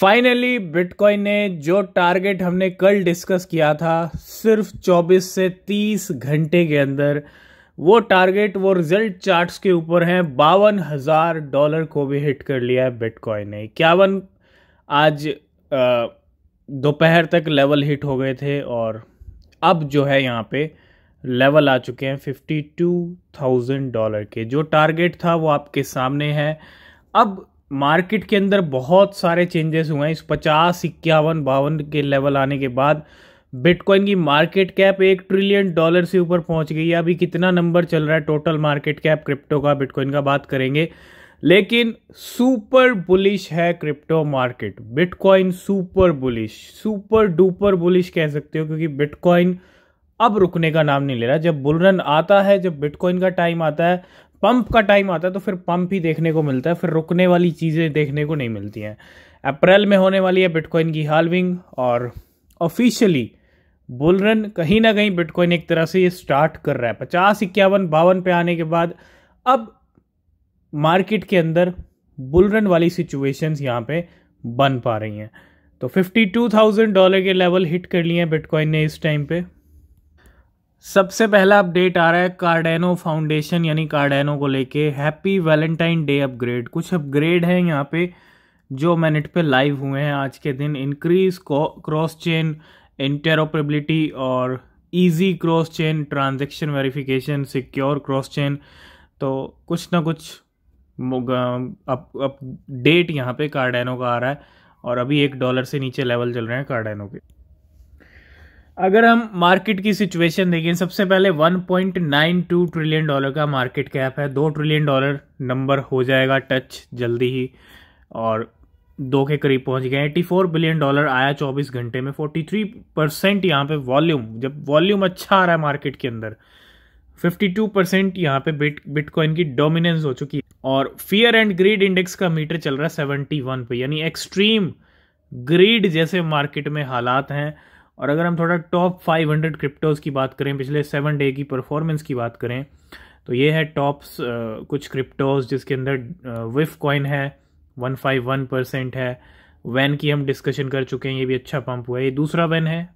finally bitcoin ने जो target हमने कल डिस्कस किया था सिर्फ 24 से 30 घंटे के अंदर वो टारगेट वो रिजल्ट चार्ट्स के ऊपर हैं बावन हज़ार डॉलर को भी हिट कर लिया है बिटकॉइन ने इक्यावन आज दोपहर तक लेवल हिट हो गए थे और अब जो है यहाँ पे लेवल आ चुके हैं फिफ्टी टू थाउजेंड डॉलर के जो टारगेट था वो आपके सामने है अब मार्केट के अंदर बहुत सारे चेंजेस हुए हैं इस पचास इक्यावन बावन के लेवल आने के बाद बिटकॉइन की मार्केट कैप एक ट्रिलियन डॉलर से ऊपर पहुंच गई है अभी कितना नंबर चल रहा है टोटल मार्केट कैप क्रिप्टो का बिटकॉइन का बात करेंगे लेकिन सुपर बुलिश है crypto market Bitcoin super bullish super duper bullish कह सकते हो क्योंकि बिटकॉइन अब रुकने का नाम नहीं ले रहा जब बुलरन आता है जब बिटकॉइन का टाइम आता है पंप का टाइम आता है तो फिर पंप ही देखने को मिलता है फिर रुकने वाली चीज़ें देखने को नहीं मिलती हैं अप्रैल में होने वाली है बिटकॉइन की हालविंग और ऑफिशियली बुलरन कहीं ना कहीं बिटकॉइन एक तरह से ये स्टार्ट कर रहा है पचास इक्यावन बावन पे आने के बाद अब मार्केट के अंदर बुलरन वाली सिचुएशंस यहाँ पे बन पा रही हैं तो फिफ्टी टू थाउजेंड डॉलर के लेवल हिट कर लिए हैं बिटकॉइन ने इस टाइम पे सबसे पहला अपडेट आ रहा है कार्डेनो फाउंडेशन यानी कार्डेनो को लेके हैप्पी वैलेंटाइन डे अपग्रेड कुछ अपग्रेड हैं यहाँ पे जो मैनेट पे लाइव हुए हैं आज के दिन इंक्रीज क्रॉस चेन इंटेरोपेबिलिटी और easy cross chain transaction verification secure cross chain तो कुछ ना कुछ अप अपडेट यहाँ पे कार्डेनो का आ रहा है और अभी एक डॉलर से नीचे लेवल चल रहे हैं कार्डेनो के अगर हम मार्केट की सिचुएशन देखें सबसे पहले 1.92 ट्रिलियन डॉलर का मार्केट कैप है दो ट्रिलियन डॉलर नंबर हो जाएगा टच जल्दी ही और दो के करीब पहुंच गए 84 बिलियन डॉलर आया 24 घंटे में 43 परसेंट यहाँ पे वॉल्यूम जब वॉल्यूम अच्छा आ रहा है मार्केट के अंदर 52 परसेंट यहाँ पे बिट बिटकॉइन की डोमिनेंस हो चुकी है और फियर एंड ग्रीड इंडेक्स का मीटर चल रहा है सेवेंटी पे यानी एक्सट्रीम ग्रीड जैसे मार्केट में हालात हैं और अगर हम थोड़ा टॉप 500 क्रिप्टोज की बात करें पिछले सेवन डे की परफॉर्मेंस की बात करें तो ये है टॉप्स कुछ क्रिप्टोज जिसके अंदर विफ कॉइन है 151 परसेंट है वैन की हम डिस्कशन कर चुके हैं ये भी अच्छा पंप हुआ है ये दूसरा वैन है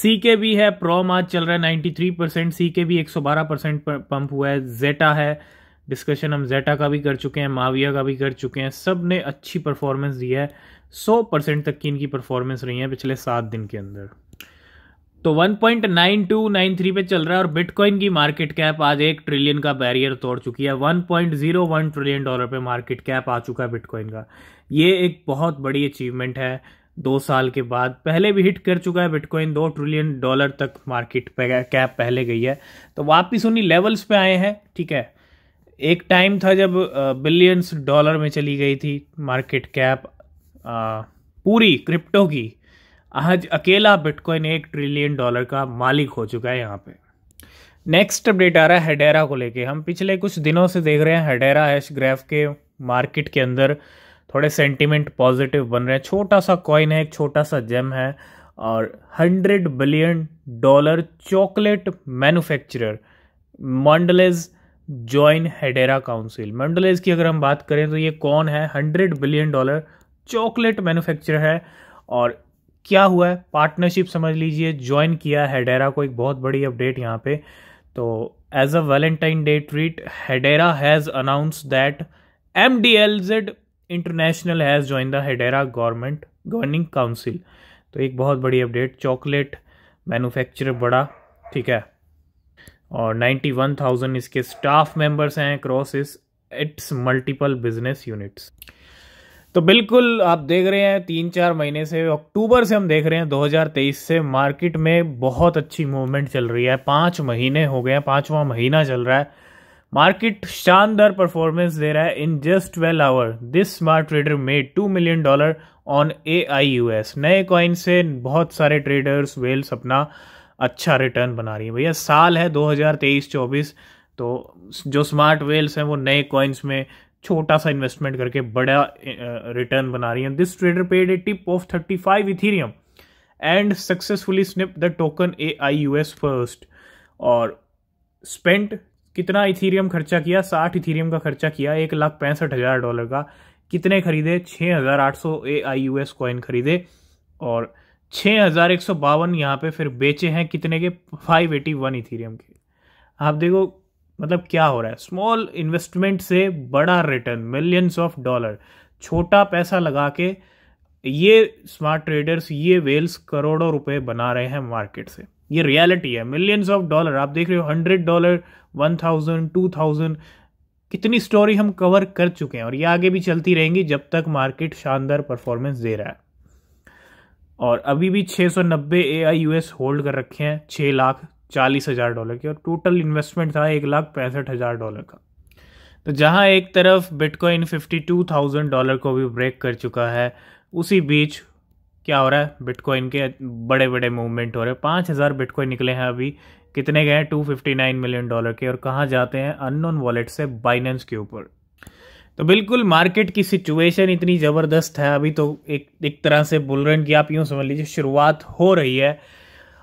सी के भी है प्रो आज चल रहा है नाइन्टी थ्री परसेंट सी के भी एक सौ बारह परसेंट पंप हुआ है जेटा है डिस्कशन हम जेटा का भी कर चुके हैं माविया का भी कर चुके हैं सब ने अच्छी परफॉर्मेंस दी है सौ परसेंट तक की इनकी परफॉर्मेंस रही है पिछले सात दिन के अंदर तो 1.9293 पे चल रहा है और बिटकॉइन की मार्केट कैप आज एक ट्रिलियन का बैरियर तोड़ चुकी है 1.01 ट्रिलियन डॉलर पे मार्केट कैप आ चुका है बिटकॉइन का ये एक बहुत बड़ी अचीवमेंट है दो साल के बाद पहले भी हिट कर चुका है बिटकॉइन दो ट्रिलियन डॉलर तक मार्केट कैप पहले गई है तो वापिस उन्हीं लेवल्स पे आए हैं ठीक है एक टाइम था जब बिलियंस डॉलर में चली गई थी मार्केट कैप पूरी क्रिप्टो की आज अकेला बिटकॉइन एक ट्रिलियन डॉलर का मालिक हो चुका है यहाँ पे नेक्स्ट अपडेट आ रहा है हेडेरा को लेके हम पिछले कुछ दिनों से देख रहे हैं हेडेरा एश ग्राफ के मार्केट के अंदर थोड़े सेंटिमेंट पॉजिटिव बन रहे हैं छोटा सा कॉइन है एक छोटा सा जेम है और hundred billion dollar chocolate manufacturer Mondelez join Hedera council Mondelez की अगर हम बात करें तो ये कौन है hundred billion dollar chocolate manufacturer है और क्या हुआ है पार्टनरशिप समझ लीजिए ज्वाइन किया हैडेरा को एक बहुत बड़ी अपडेट यहाँ पे तो as a Valentine day treat Hedera has announce that M D L Z international has join the Hedera government governing council तो एक बहुत बड़ी अपडेट चॉकलेट मैन्युफैक्चरर बड़ा ठीक है और 91,000 इसके स्टाफ मेंबर्स हैं क्रॉस इस इट्स मल्टीपल बिजनेस यूनिट्स तो बिल्कुल आप देख रहे हैं तीन चार महीने से अक्टूबर से हम देख रहे हैं 2023 से मार्केट में बहुत अच्छी मूवमेंट चल रही है पाँच महीने हो गए हैं पाँचवा महीना चल रहा है मार्केट शानदार परफॉर्मेंस दे रहा है in just twelve hour this smart trader made two million dollar on A I U S नए कॉइन से बहुत सारे ट्रेडर्स वेल्स अपना अच्छा रिटर्न बना रही है भैया साल है 2023-24 तो जो स्मार्ट वेल्स हैं वो नए कॉइन्स में छोटा सा इन्वेस्टमेंट करके बड़ा रिटर्न बना रही हैं this trader paid a tip of thirty five Ethereum and successfully snipe the token A I U S first और स्पेंट कितना इथीरियम खर्चा किया साठ इथीरियम का खर्चा किया एक लाख पैंसठ हज़ार डॉलर का कितने खरीदे छः हज़ार आठ सौ A I U S coin खरीदे और छः हज़ार एक सौ बावन यहाँ पे फिर बेचे हैं कितने के फाइव एटी वन इथीरियम के आप देखो मतलब क्या हो रहा है स्मॉल इन्वेस्टमेंट से बड़ा रिटर्न मिलियंस ऑफ डॉलर छोटा पैसा लगा के ये स्मार्ट ट्रेडर्स ये वेल्स करोड़ों रुपए बना रहे हैं मार्केट से ये रियलिटी है मिलियंस ऑफ डॉलर आप देख रहे हो hundred dollar one thousand two thousand कितनी स्टोरी हम कवर कर चुके हैं और ये आगे भी चलती रहेंगी जब तक मार्केट शानदार परफॉर्मेंस दे रहा है और अभी भी 690 सौ नब्बे ए आई यूएस होल्ड कर रखे हैं 6 लाख चालीस हज़ार डॉलर की और टोटल इन्वेस्टमेंट था एक लाख पैंसठ हज़ार डॉलर का तो जहां एक तरफ bitcoin fifty two thousand dollar को भी ब्रेक कर चुका है उसी बीच क्या हो रहा है बिटकॉइन के बड़े बड़े मूवमेंट हो रहे हैं पाँच हज़ार बिटकॉइन निकले हैं अभी कितने गए हैं two fifty nine million dollar के और कहाँ जाते हैं अननोन वॉलेट से बाइनेंस के ऊपर तो बिल्कुल मार्केट की सिचुएशन इतनी ज़बरदस्त है अभी तो एक एक तरह से बुलरन की आप यूँ समझ लीजिए शुरुआत हो रही है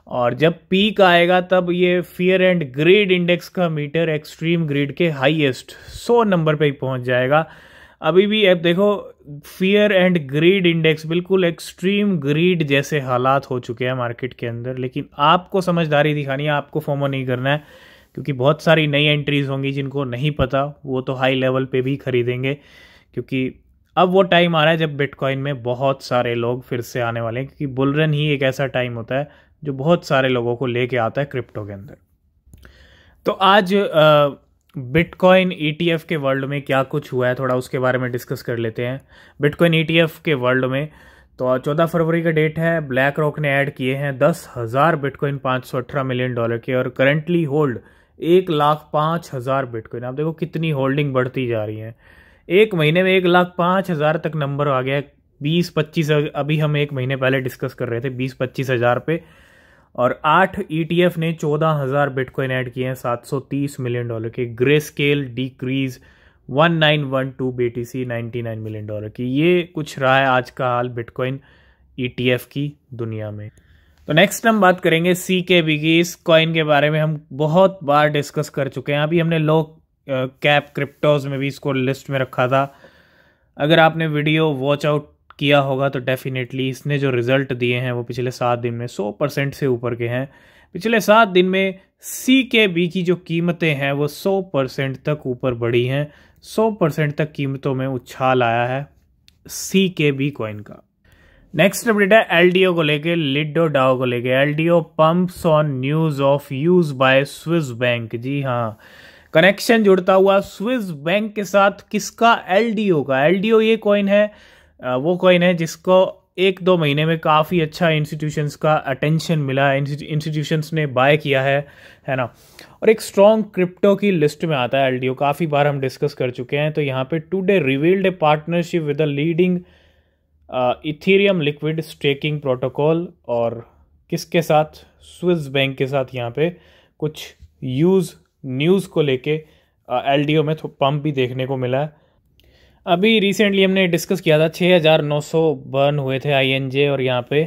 और जब पीक आएगा तब ये फियर एंड ग्रीड इंडेक्स का मीटर एक्सट्रीम ग्रीड के हाईएस्ट सौ नंबर पे ही पहुंच जाएगा अभी भी अब देखो फियर एंड ग्रीड इंडेक्स बिल्कुल एक्सट्रीम ग्रीड जैसे हालात हो चुके हैं मार्केट के अंदर लेकिन आपको समझदारी दिखानी है आपको फॉमो नहीं करना है क्योंकि बहुत सारी नई एंट्रीज होंगी जिनको नहीं पता वो तो हाई लेवल पे भी खरीदेंगे क्योंकि अब वो टाइम आ रहा है जब बिटकॉइन में बहुत सारे लोग फिर से आने वाले हैं क्योंकि बुलरन ही एक ऐसा टाइम होता है जो बहुत सारे लोगों को लेके आता है क्रिप्टो के अंदर तो आज बिटकॉइन ईटीएफ e के वर्ल्ड में क्या कुछ हुआ है थोड़ा उसके बारे में डिस्कस कर लेते हैं बिटकॉइन ईटीएफ e के वर्ल्ड में तो चौदह फरवरी का डेट है ब्लैक रॉक ने ऐड किए हैं दस हज़ार बिटकॉइन पाँच सौ अठारह मिलियन डॉलर के और करंटली होल्ड एक लाख पाँच हज़ार बिटकॉइन आप देखो कितनी होल्डिंग बढ़ती जा रही है एक महीने में एक लाख पाँच हज़ार तक नंबर आ गया है बीस पच्चीस अभी हम एक महीने पहले डिस्कस कर रहे थे बीस पच्चीस हज़ार पे और आठ ईटीएफ e ने चौदह हज़ार बिटकॉइन ऐड किए हैं सात सौ तीस मिलियन डॉलर के Grayscale decrease one nine one two B T C nine million dollar की ये कुछ रहा है आज का हाल बिटकॉइन ईटीएफ e की दुनिया में तो नेक्स्ट हम बात करेंगे सी के बी की इस कॉइन के बारे में हम बहुत बार डिस्कस कर चुके हैं अभी हमने लो कैप क्रिप्टोज में भी इसको लिस्ट में रखा था अगर आपने वीडियो वॉच आउट किया होगा तो डेफ़िनेटली इसने जो रिज़ल्ट दिए हैं वो पिछले सात दिन में सौ परसेंट से ऊपर के हैं पिछले सात दिन में सी के बी की जो कीमतें हैं वो सौ परसेंट तक ऊपर बढ़ी हैं सौ परसेंट तक कीमतों में उछाल आया है सी के बी कॉइन का नेक्स्ट अपडेट है एल को लेके लिडो डाओ को लेके L D O pumps on news of use by Swiss bank जी हाँ कनेक्शन जुड़ता हुआ स्विस बैंक के साथ किसका एल डी ओ का एल डी ओ ये कॉइन है वो कॉइन है जिसको एक दो महीने में काफ़ी अच्छा इंस्टीट्यूशंस का अटेंशन मिला है इंस्टीट्यूशंस ने बाय किया है है ना और एक स्ट्रॉन्ग क्रिप्टो की लिस्ट में आता है एल काफ़ी बार हम डिस्कस कर चुके हैं तो यहाँ पे today revealed a partnership with a leading Ethereum liquid staking protocol और किसके साथ स्विस बैंक के साथ यहाँ पे कुछ यूज़ न्यूज़ को लेके एल uh, में पंप भी देखने को मिला है अभी रिसेंटली हमने डिस्कस किया था 6900 बर्न हुए थे आईएनजे और यहाँ पे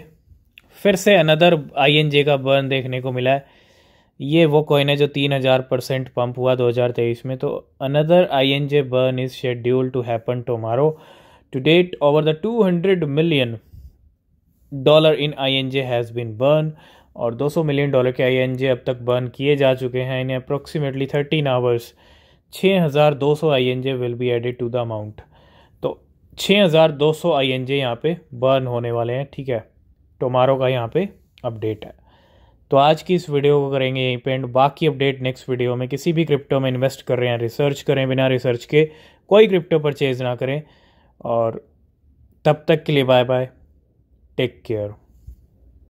फिर से अनदर आईएनजे का बर्न देखने को मिला है ये वो कॉइन है जो 3000 परसेंट पंप हुआ 2023 में तो another INJ burn is schedule to happen tomorrow to date over the 200 million dollar in INJ has been burn और 200 मिलियन डॉलर के आईएनजे अब तक बर्न किए जा चुके हैं in approximately thirteen hours N J will be added to the amount छः हज़ार दो सौ आई एन जे यहाँ पर बर्न होने वाले हैं ठीक है टमारो का यहाँ पे अपडेट है तो आज की इस वीडियो को करेंगे यहीं पे एंड बाकी अपडेट नेक्स्ट वीडियो में किसी भी क्रिप्टो में इन्वेस्ट कर रहे हैं रिसर्च करें बिना रिसर्च के कोई क्रिप्टो परचेज़ ना करें और तब तक के लिए बाय बाय टेक केयर